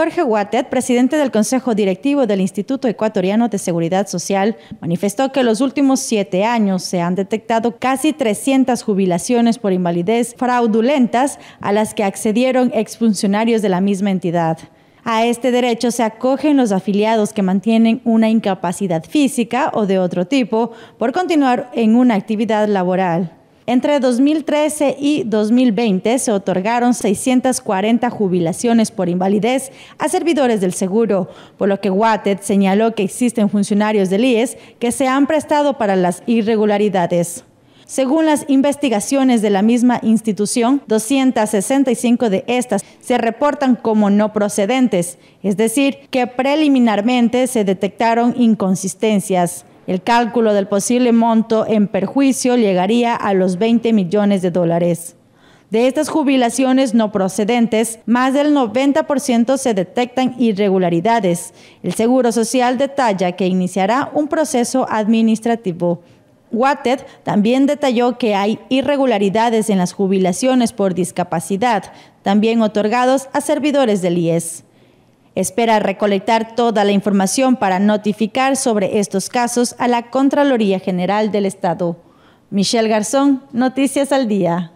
Jorge Guatet, presidente del Consejo Directivo del Instituto Ecuatoriano de Seguridad Social, manifestó que en los últimos siete años se han detectado casi 300 jubilaciones por invalidez fraudulentas a las que accedieron exfuncionarios de la misma entidad. A este derecho se acogen los afiliados que mantienen una incapacidad física o de otro tipo por continuar en una actividad laboral. Entre 2013 y 2020 se otorgaron 640 jubilaciones por invalidez a servidores del seguro, por lo que Watted señaló que existen funcionarios del IES que se han prestado para las irregularidades. Según las investigaciones de la misma institución, 265 de estas se reportan como no procedentes, es decir, que preliminarmente se detectaron inconsistencias. El cálculo del posible monto en perjuicio llegaría a los 20 millones de dólares. De estas jubilaciones no procedentes, más del 90% se detectan irregularidades. El Seguro Social detalla que iniciará un proceso administrativo. Watted también detalló que hay irregularidades en las jubilaciones por discapacidad, también otorgados a servidores del IES. Espera recolectar toda la información para notificar sobre estos casos a la Contraloría General del Estado. Michelle Garzón, Noticias al Día.